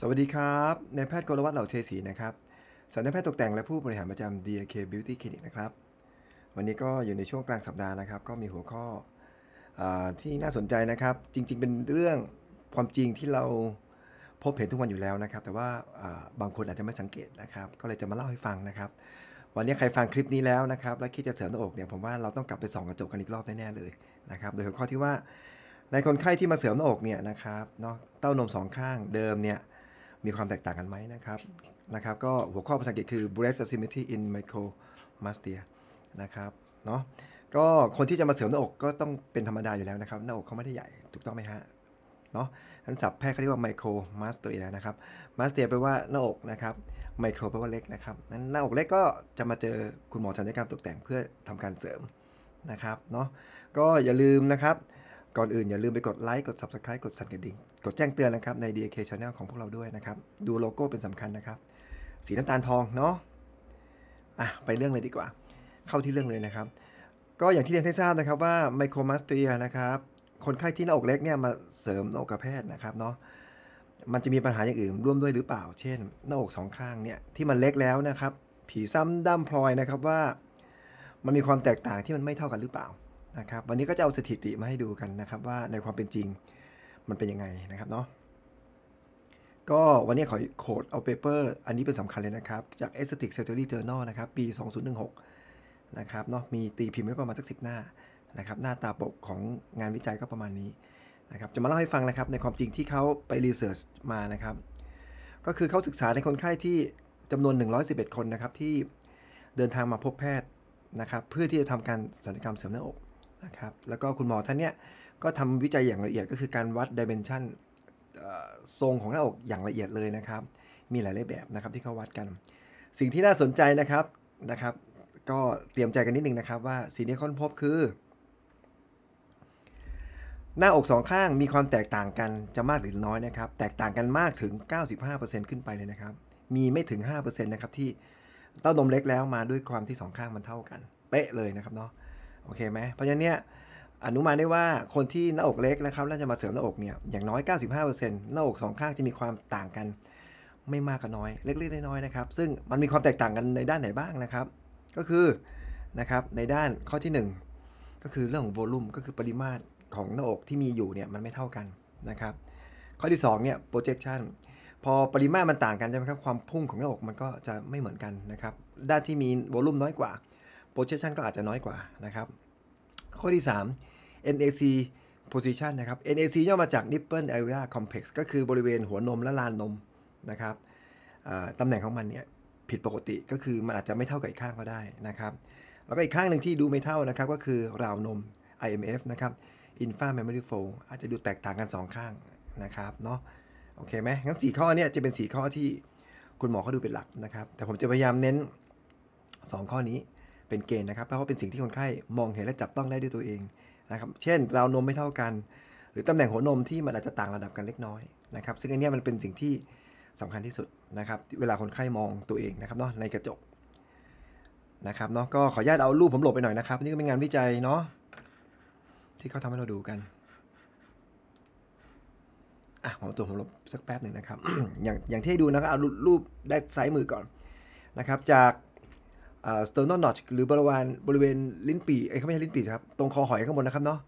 สวัสดีครับนายแพทย์กรวัตเหล่าเชษีนะครับสัญญแพทย์ตกแต่งและผู้บริหารประจำ DK Beauty Clinic นะครับ วันนี้ก็อยู่ในช่วงกลางสัปดาห์นะครับ ก็มีหัวข้ออที่น่าสนใจนะครับ จริงๆ เป็นเรื่องความจริงที่เราพบเห็นทุกวันอยู่แล้วนะครับ แต่ว่าบางคนอาจจะไม่สังเกตนะครับ ก็เลยจะมาเล่าให้ฟังนะครับ วันนี้ใครฟังคลิปนี้แล้วนะครับ และคิดจะเสริมหน้าอกเนี่ย ผมว่าเราต้องกลับไปส่องกระจกกันอีกรอบแน่ๆเลยนะครับ โดยหัวข้อที่ว่าในคนไข้ที่มาเสริมหน้าอกเนี่ยนะครับเนาะเต้านมสองข้างเดิมเนี่ยมีความแตกต่างกันไหมนะครับนะครับก็หัวข้อภาษาอังกฤษคือ breast asymmetry in micromastia นะครับเนาะก็คนที่จะมาเสริมหน้าอกก็ต้องเป็นธรรมดาอยู่แล้วนะครับ หน้าอกเขาไม่ได้ใหญ่ถูกต้องไหมฮะเนาะทันศัพท์แพทย์เขาเรียกว่า micro mastia นะครับ mastia แปลว่าหน้าอกนะครับ micro แปลว่าเล็กนะครับนั้นหน้าอกเล็กก็จะมาเจอคุณหมอศัลยกรรมตกแต่งเพื่อทำการเสริมนะครับเนาะก็อย่าลืมนะครับก่อนอื่นอย่าลืมไปกดไลค์กด Subscribe กดสั่นกระดิ่งกดแจ้งเตือนนะครับใน DK Channel ของพวกเราด้วยนะครับดูโลโก้เป็นสำคัญนะครับ สีน้ำตาลทองเนาะอ่ะไปเรื่องเลยดีกว่า เข้าที่เรื่องเลยนะครับ ก็อย่างที่เรียนให้ทราบนะครับว่าไมโครมาสเตียนะครับคนไข้ที่หน้าอกเล็กเนี่ยมาเสริมหน้าอกกระแพทย์นะครับเนาะมันจะมีปัญหาอย่างอื่นร่วมด้วยหรือเปล่า เช่นหน้าอกสองข้างเนี่ยที่มันเล็กแล้วนะครับผีซ้ำด้ามพลอยนะครับว่า มันมีความแตกต่างที่มันไม่เท่ากันหรือเปล่านะครับวันนี้ก็จะเอาสถิติมาให้ดูกันนะครับว่าในความเป็นจริงมันเป็นยังไงนะครับเนาะ ก็วันนี้ขอโคดเอาเปเปอร์อันนี้เป็นสำคัญเลยนะครับจาก e s t h e t i c s t a t u o r y Journal นะครับ ปี 2016นะครับเนาะมีตีพิมพ์ไว้ประมาณสักสิบหน้านะครับหน้าตาปกของงานวิจัยก็ประมาณนี้นะครับจะมาเล่าให้ฟังนะครับ ในความจริงที่เขาไปรีเสิร์ชมานะครับ ก็คือเขาศึกษาในคนไข้ที่จำนวน 111 คนนะครับที่เดินทางมาพบแพทย์นะครับเพื่อที่จะทำการศัลยกรรมเสริมหน้าอกะครับแล้วก็คุณหมอท่านเนี้ยก็ทำวิจัยอย่างละเอียดก็คือการวัดดิเมนชันทรงของหน้าอกอย่างละเอียดเลยนะครับ มีหลายแบบนะครับที่เขาวัดกัน สิ่งที่น่าสนใจนะครับนะครับก็เตรียมใจกันนิดนึงนะครับว่าสิ่งที่ค้นพบคือหน้าอกสองข้างมีความแตกต่างกันจะมากหรือน้อยนะครับแตกต่างกันมากถึง 95%ขึ้นไปเลยนะครับ มีไม่ถึง5%นะครับที่เต้านมเล็กแล้วมาด้วยความที่สองข้างมันเท่ากันเป๊ะเลยนะครับเนาะโอเคไหมเพราะฉะนั้นเนี่ยอนุมานได้ว่าคนที่หน้าอกเล็กนะครับแล้วจะมาเสริมหน้าอกเนี่ยอย่างน้อย 95%หน้าอกสองข้างจะมีความต่างกัน ไม่มากก็น้อยเล็กๆ น้อยๆ นะครับซึ่งมันมีความแตกต่างกันในด้านไหนบ้างนะครับ ก็คือนะครับในด้านข้อที่ 1 ก็คือเรื่องของโวลูมก็คือปริมาตรของหน้าอกที่มีอยู่เนี่ยมันไม่เท่ากันนะครับข้อที่2เนี่ย projection พอปริมาตรมันต่างกันใช่ไหมครับความพุ่งของหน้าอกมันก็จะไม่เหมือนกันนะครับด้านที่มีโวลูมน้อยกว่า projection ก็อาจจะน้อยกว่า นะครับข้อที่ 3 NAC position นะครับ NAC ย่อมาจาก nipple area complex ก็คือบริเวณหัวนมและลานนม นะครับตำแหน่งของมันเนี่ย ผิดปกติก็คือมันอาจจะไม่เท่ากับอีกข้างก็ได้นะครับ แล้วก็อีกข้างหนึ่งที่ดูไม่เท่านะครับ ก็คือราวนม IMF นะครับ Infa Memory Fold อาจจะดูแตกต่างกัน 2 ข้างนะครับเนาะโอเคไหมงั้น4ข้อเนี่ยจะเป็น4ข้อที่คุณหมอเขาดูเป็นหลักนะครับ แต่ผมจะพยายามเน้น 2 ข้อนี้เป็นเกณฑ์นะครับ เพราะว่าเป็นสิ่งที่คนไข้มองเห็นและจับต้องได้ด้วยตัวเองนะครับ เช่นราวนมไม่เท่ากัน หรือตำแหน่งหัวนมที่มันอาจจะต่างระดับกันเล็กน้อยนะครับซึ่งอันนี้มันเป็นสิ่งที่สำคัญที่สุดนะครับเวลาคนไข้มองตัวเองนะครับเนาะในกระจกนะครับเนาะก็ขออนุญาตเอารูปผมหลบไปหน่อยนะครับนี่ก็เป็นงานวิจัยเนาะที่เขาทำให้เราดูกันอ่ะผมตัวผมลบสักแป๊บหนึ่งนะครับอย่างอย่างที่ดูนะครับเอารูปด้าซ้ายมือก่อนนะครับ จากสเตอร์นอตช์หรือบริเวณบริเวณลิ้นปี่ไอ้เขาไม่ใช่ลิ้นปี่ครับตรงคอหอยข้างบนนะครับเนาะ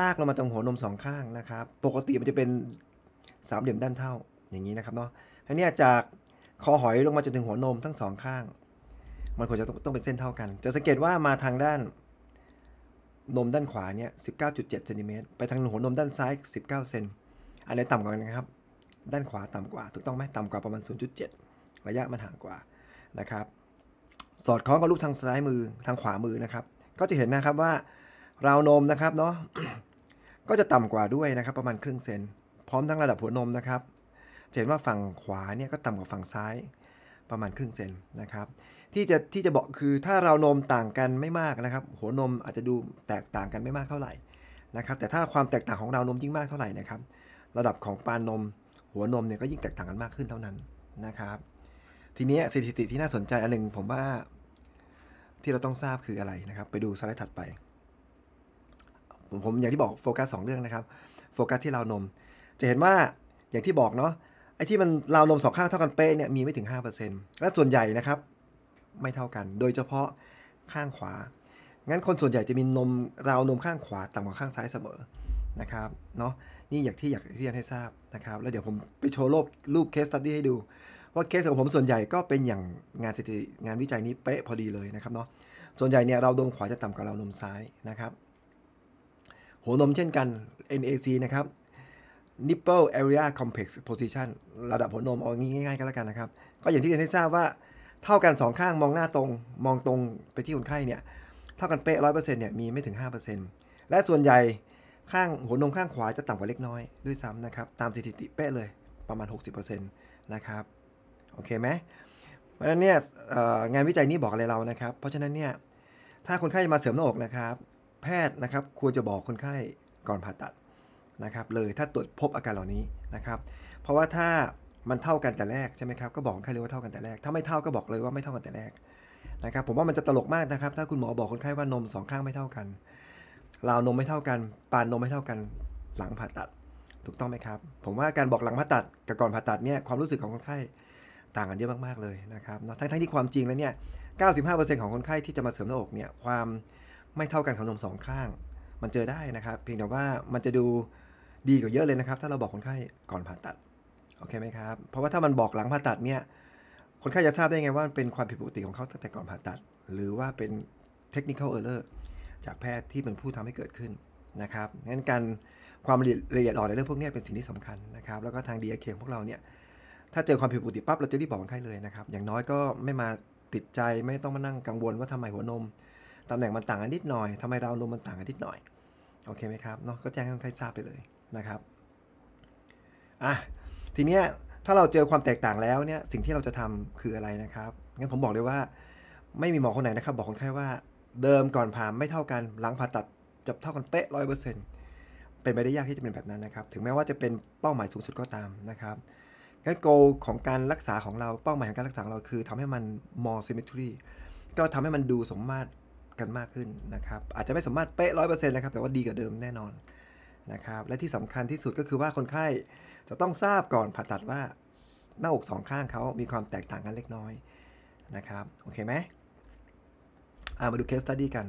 ลากลงมาตรงหัวนมสองข้างนะครับปกติมันจะเป็นสามเหลี่ยมด้านเท่าอย่างนี้นะครับเนาะทีนี้จากคอหอยลงมาจนถึงหัวนมทั้งสองข้าง มันควรจะต้องเป็นเส้นเท่ากัน จะสังเกตว่ามาทางด้าน นมด้านขวาเนี่ยสิบเก้ซนติเมตรไปทางหัวนมด้านซ้ายสิบเก้าเซนอันไหนต่ำกว่ากันนะครับ ด้านขวาต่ำกว่าถูกต้องไหมต่ำกว่าประมาณศูนย์จจุดเ็ดระยะมันห่างกว่านะครับสอดคล้องกับรูปทางซ้ายมือทางขวามือนะครับ ก็จะเห็นนะครับว่าราวนมนะครับเนาะก็จะต่ำกว่าด้วยนะครับ ประมาณครึ่งเซนพร้อมทั้งระดับหัวนมนะครับเห็นว่าฝั่งขวาเนี่ยก็ต่ำกว่าฝั่งซ้าย ประมาณครึ่งเซนนะครับ ที่จะที่จะบอกคือถ้าเรานมต่างกันไม่มากนะครับ หัวนมอาจจะดูแตกต่างกันไม่มากเท่าไหร่นะครับ แต่ถ้าความแตกต่างของเรานมยิ่งมากเท่าไหร่นะครับ ระดับของปานนม หัวนมเนี่ยก็ยิ่งแตกต่างกันมากขึ้นเท่านั้นนะครับทีนี้สถิติที่น่าสนใจอันหนึ่งผมว่าที่เราต้องทราบคืออะไรนะครับไปดูสไลด์ถัดไป ผมอย่างที่บอกโฟกัสสองเรื่องนะครับโฟกัสที่ราวนม จะเห็นว่าอย่างที่บอกเนาะไอ้ที่มันราวนมสองข้างเท่ากันเป๊ะเนี่ยมีไม่ถึง 5%และส่วนใหญ่นะครับ ไม่เท่ากันโดยเฉพาะข้างขวา งั้นคนส่วนใหญ่จะมีนมราวนมข้างขวาต่ำกว่าข้างซ้ายเสมอนะครับเนาะนี่อยากที่อยากเรียนให้ทราบนะครับ แล้วเดี๋ยวผมไปโชว์รูปรูปเคสตัดดี้ให้ดูว่าเคสของผมส่วนใหญ่ก็เป็นอย่างงานสถิติงานวิจัยนี้เป๊ะพอดีเลยนะครับเนาะส่วนใหญ่เนี่ยเราดมขวาจะต่ำกว่าเรานมซ้ายนะครับ หัวนมเช่นกัน NAC นะครับ nipple area complex position ระดับหัวนมเอาง่ายๆก็แล้วกันนะครับ ก็อย่างที่เรียนให้ทราบว่าเท่ากัน 2 ข้างมองหน้าตรงมองตรงไปที่คนไข้เนี่ย เท่ากันเป๊ะร้อยเปอร์เซ็นต์เนี่ยมีไม่ถึง 5%และส่วนใหญ่ข้างหัวนมข้างขวาจะต่ำกว่าเล็กน้อยด้วยซ้ำนะครับตามสถิติเป๊ะเลยประมาณ 60%นะครับโอเคไหมเพราะฉะนั้นเนี่ยงานวิจัยนี้บอกอะไรเรานะครับ เพราะฉะนั้นเนี่ยถ้าคนไข้มาเสริมหน้าอกนะครับ แพทย์นะครับควรจะบอกคนไข้ก่อนผ่าตัด นะครับเลยถ้าตรวจพบอาการเหล่านี้นะครับเพราะว่าถ้ามันเท่ากันแต่แรก ใช่ไหมครับ ก็บอกคนไข้เลยว่าเท่ากันแต่แรก ถ้าไม่เท่าก็บอกเลยว่าไม่เท่ากันแต่แรกนะครับผมว่ามันจะตลกมากนะครับ ถ้าคุณหมอบอกคนไข้ว่านมสองข้างไม่เท่ากันราวนมไม่เท่ากันปานนมไม่เท่ากันหลังผ่าตัดถูกต้องไหมครับผมว่าการบอกหลังผ่าตัดกับก่อนผ่าตัดเนี่ยความรู้สึกของคนไข้ต่างกันเยอะมาก ๆ เลยนะครับเนาะทั้งๆที่ความจริงแล้วเนี่ย95%ของคนไข้ที่จะมาเสริมหน้าอกเนี่ยความไม่เท่ากันของนมสองข้างมันเจอได้นะครับเพียงแต่ว่ามันจะดูดีกว่าเยอะเลยนะครับถ้าเราบอกคนไข้ก่อนผ่าตัดโอเคไหมครับเพราะว่าถ้ามันบอกหลังผ่าตัดเนี่ยคนไข้จะทราบได้ไงว่าเป็นความผิดปกติของเขาตั้งแต่ก่อนผ่าตัด หรือว่าเป็น technical error จากแพทย์ที่เป็นผู้ทำให้เกิดขึ้นนะครับงั้นการความละเอียดอ่อนในเรื่องพวกนี้เป็นสิ่งที่สำคัญนะครับแล้วก็ทางดีเอเคของพวกเราเนี่ยถ้าเจอความผิดปกติปั๊บเราจะรีบบอกคนไข้เลยนะครับอย่างน้อยก็ไม่มาติดใจไม่ต้องมานั่งกังวลว่าทำไมหัวนมตำแหน่งมันต่างกันนิดหน่อยทำไมเรานมมันต่างกันนิดหน่อยโอเคไหมครับเนาะก็แจ้งให้คนไข้ทราบไปเลยนะครับอ่ะทีเนี้ยถ้าเราเจอความแตกต่างแล้วเนี่ยสิ่งที่เราจะทำคืออะไรนะครับงั้นผมบอกเลยว่าไม่มีหมอคนไหนนะครับ บอกคนไข้ว่าเดิมก่อนผ่าไม่เท่ากันหลังผ่าตัดจะเท่ากันเป๊ะร้อยเปอร์เซ็นต์เป็นไปได้ยากที่จะเป็นแบบนั้นนะครับ ถึงแม้ว่าจะเป็นเป้าหมายสูงสุดก็ตามนะครับงั้นโกของการรักษาของเรา เป้าหมายของการรักษาเรา คือทำให้มันมอร์ symmetry ก็ทำให้มันดูสมมาตรกันมากขึ้นนะครับ อาจจะไม่สมมาตรเป๊ะร้อยเปอร์เซ็นต์นะครับแต่ว่าดีกว่าเดิมแน่นอนนะครับและที่สำคัญที่สุดก็คือว่าคนไข้จะต้องทราบก่อนผ่าตัดว่า หน้าอกสองข้างเขามีความแตกต่างกันเล็กน้อยนะครับโอเคไหมมาดูเคสตัดดี้กัน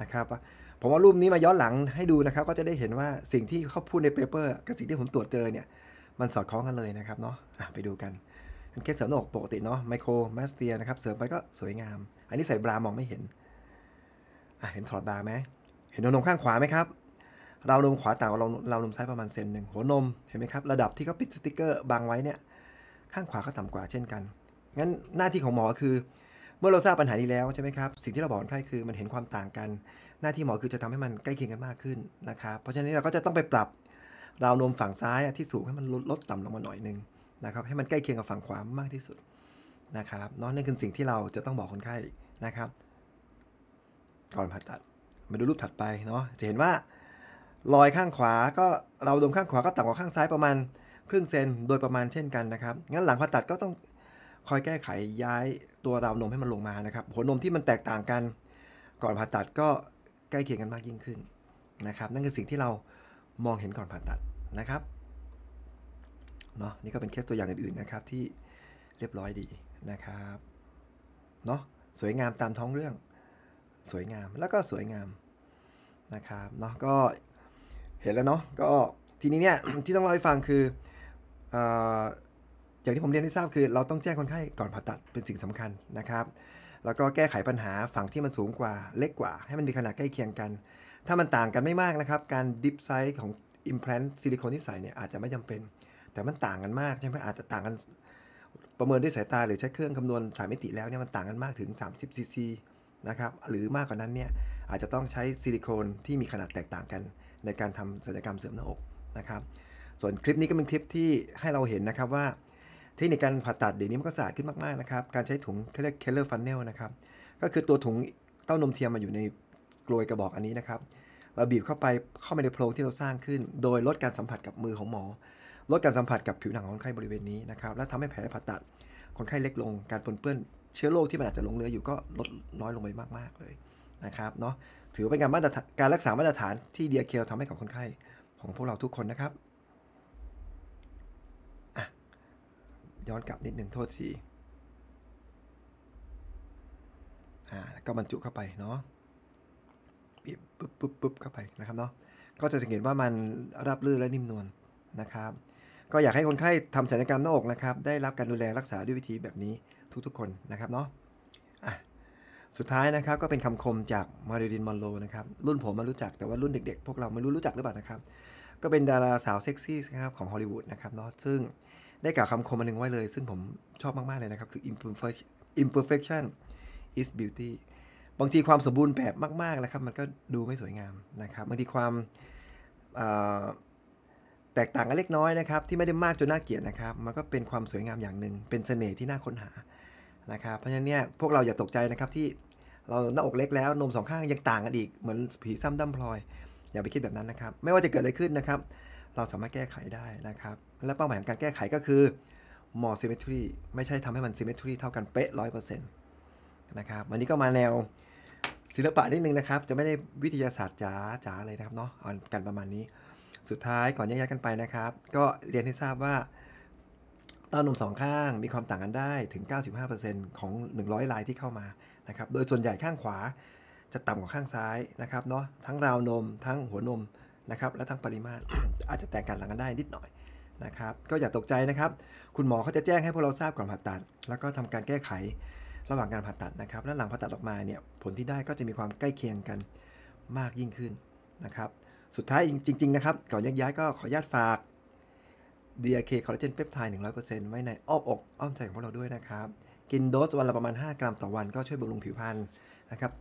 นะครับผมว่ารูปนี้มาย้อนหลังให้ดูนะครับก็จะได้เห็นว่าสิ่งที่เขาพูดในเปเปอร์กับสิ่งที่ผมตรวจเจอเนี่ยมันสอดคล้องกันเลยนะครับเนาะะไปดูกันอันเคสเสริมหนกปกติเนาะไมโครมาสเตียนะครับเสริมไปก็สวยงาม อันนี้ใส่บรามองไม่เห็น อ่ะ เห็นถอดบราไหม เห็นหัวนมข้างขวาไหมครับ เรานมขวาต่างเราเรานมซ้ายประมาณเซนหนึ่งหัวนมเห็นไหมครับระดับที่เขาปิดสติกเกอร์บังไว้เนี่ย ข้างขวาก็ต่ำกว่าเช่นกัน งั้นหน้าที่ของหมอคือ เมื่อเราทราบปัญหานี้แล้วใช่ไหมครับสิ่งที่เราบอกคนไข้คือมันเห็นความต่างกัน หน้าที่หมอคือจะทำให้มันใกล้เคียงกันมากขึ้นนะครับ เพราะฉะนั้นเราก็จะต้องไปปรับราวนมฝั่งซ้ายที่สูงให้มันลดลดต่ำลงมาหน่อยนึงนะครับให้มันใกล้เคียงกับฝั่งขวามากที่สุดนะครับนานั่นคือสิ่งที่เราจะต้องบอกคนไข้นะครับ ก่อนผ่าตัดมาดูรูปถัดไปเนาะจะเห็นว่า รอยข้างขวาก็เราดมข้างขวาก็ต่ำกว่าข้างซ้ายประมาณ ครึ่งเซนโดยประมาณเช่นกันนะครับงั้นหลังผ่าตัดก็ต้องคอยแก้ไขย้ายตัวราวนมให้มันลงมานะครับหัวนมที่มันแตกต่างกัน ก่อนผ่าตัดก็ใกล้เคียงกันมากยิ่งขึ้นนะครับ นั่นคือสิ่งที่เรามองเห็นก่อนผ่าตัดนะครับ เนาะนี่ก็เป็นเคสตัวอย่างอื่นๆนะครับที่เรียบร้อยดีนะครับ เนาะสวยงามตามท้องเรื่องสวยงามแล้วก็สวยงามนะครับเนาะก็เห็นแล้วเนาะก็ทีนี้เนี่ยที่ต้องเล่าให้ฟังคืออย่างที่ผมเรียนให้ทราบคือ เราต้องแจ้งคนไข้ก่อนผ่าตัดเป็นสิ่งสำคัญนะครับแล้วก็แก้ไขปัญหาฝั่งที่มันสูงกว่าเล็กกว่า ให้มันมีขนาดใกล้เคียงกัน ถ้ามันต่างกันไม่มากนะครับ การดิฟไซส์ของอิมแพลนซิลิโคนที่ใส่เนี่ยอาจจะไม่จำเป็น แต่มันต่างกันมาก ใช่ไหม อาจจะต่างกันประเมินด้วยสายตาหรือใช้เครื่องคำนวณสายมิติแล้ว เนี่ย มันต่างกันมากถึง 30ซีซีนะครับ หรือมากกว่านั้นเนี่ยอาจจะต้องใช้ซิลิโคนที่มีขนาดแตกต่างกันในการทำศัลยกรรมเสริมหน้าอกนะครับ ส่วนคลิปนี้ก็เป็นคลิปที่ให้เราเห็นนะครับว่าเทคนิคการผ่าตัดเดี๋ยวนี้มันก็สะอาดขึ้นมากๆนะครับ การใช้ถุงเขาเรียกเคลเลอร์ฟันเนลนะครับ ก็คือตัวถุงเต้านมเทียมมาอยู่ในกลวยกระบอกอันนี้นะครับเราบีบเข้าไปเข้าไปในโพรง ที่เราสร้างขึ้น โดยลดการสัมผัสกับมือของหมอ ลดการสัมผัสกับผิวหนังของคนไข้บริเวณนี้นะครับ และทำให้แผลผ่าตัด คนไข้เล็กลง การปนเปื้อนเชื้อโรคที่มันอาจจะลงเนื้ออยู่ ก็ลดน้อยลงไปมากๆ เลยนะครับเนาะถือเป็นการมาตรฐานการรักษามาตรฐานที่เดียเคลทำให้กับคนไข้ของพวกเราทุกคนนะครับย้อนกลับนิดหนึ่งโทษทีอ่าก็บรรจุเข้าไปเนาะปิดปุ๊บปุ๊บปุ๊บเข้าไปนะครับเนาะก็จะสังเกตว่ามันรับรื่นและนิ่มนวลนะครับก็อยากให้คนไข้ทำศัลยกรรมหน้าอกนะครับได้รับการดูแลรักษาด้วยวิธีแบบนี้ทุกๆคนนะครับเนาะสุดท้ายนะครับก็เป็นคำคมจากมาริลินมอนโรนะครับรุ่นผมมารู้จักแต่ว่ารุ่นเด็กๆพวกเราไม่รู้รู้จักหรือเปล่านะครับก็เป็นดาราสาวเซ็กซี่นะครับของฮอลลีวูดนะครับเนาะซึ่งได้กล่าวคำคมมาหนึ่งไว้เลยซึ่งผมชอบมากๆเลยนะครับคือ imperfection is beauty บางทีความสมบูรณ์แบบมากๆแล้วครับ มันก็ดูไม่สวยงามนะครับบางทีความแตกต่างกันเล็กน้อยนะครับที่ไม่ได้มากจนน่าเกลียดนะครับ มันก็เป็นความสวยงามอย่างหนึ่งเป็นเสน่ห์ที่น่าค้นหานะครับ เพราะฉะนั้นเนี่ยพวกเราอย่าตกใจนะครับที่เราหน้าอกเล็กแล้วนมสองข้างยังต่างกันอีกเหมือนผีซ้ำดำพลอย อย่าไปคิดแบบนั้นนะครับ ไม่ว่าจะเกิดอะไรขึ้นนะครับ เราสามารถแก้ไขได้นะครับ และเป้าหมายของการแก้ไขก็คือมอ r ิม y ทรีไม่ใช่ทำให้มันซิม m ทรีเท่ากันเป๊ะร้อยเปอร์เซ็นต์นะครับวันนี้ก็มาแนวศิลปะนิดนึงนะครับ จะไม่ได้วิทยาศาสตร์จ๋าจ๋าเลยนะครับเนาะอ่อนกันประมาณนี้สุดท้ายก่อนแยกย้ายกันไปนะครับ ก็เรียนให้ทราบว่าเต้านมสองข้างมีความต่างกันได้ถึง 95%ของ 100 ลายที่เข้ามานะครับโดยส่วนใหญ่ข้างขวาจะต่ำกว่าข้างซ้าย นะครับเนาะทั้งราวนมทั้งหัวนมนะครับและทั้งปริมาตรอาจจะแตกกันหลังกันได้นิดหน่อยนะครับ ก็อย่าตกใจนะครับ คุณหมอเขาจะแจ้งให้พวกเราทราบก่อนผ่าตัด แล้วก็ทำการแก้ไขระหว่างการผ่าตัดนะครับ และหลังผ่าตัดออกมาเนี่ย ผลที่ได้ก็จะมีความใกล้เคียงกันมากยิ่งขึ้นนะครับ สุดท้ายจริงๆนะครับ ก่อนย้ายก็ขอญาตฝาก DRK คอลลาเจนเปปไทด์100%ไว้ในอ้อมอกอ้อมใจของพวกเราด้วยนะครับ กินโดสวันละประมาณ 5 กรัมต่อวันก็ช่วยบำรุงผิวพรรณนะครับ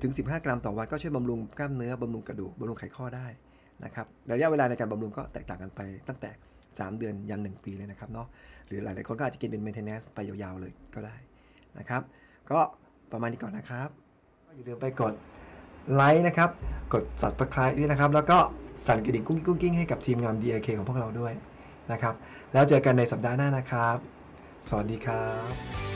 10-15 กรัมต่อวันก็ช่วยบำรุงกล้ามเนื้อบำรุงกระดูกบำรุงไขข้อได้นะครับ ระยะเวลาในการบำรุงก็แตกต่างกันไปตั้งแต่ 3 เดือนยัน1ปีเลยนะครับเนาะ หรือหลายๆคนก็อาจจะกินเป็นเมนเทน n น n c ไปยาวๆเลยก็ได้นะครับ ก็ประมาณนี้ก่อนนะครับอย่าลืมไปกดไลค์นะครับ กดสัประคลายด้วยนะครับ แล้วก็ สั่นกระดิ่งกุ้งกุ้งกิ้งให้กับทีมงาน DIK ของพวกเราด้วยนะครับ แล้วเจอกันในสัปดาห์หน้านะครับ สวัสดีครับ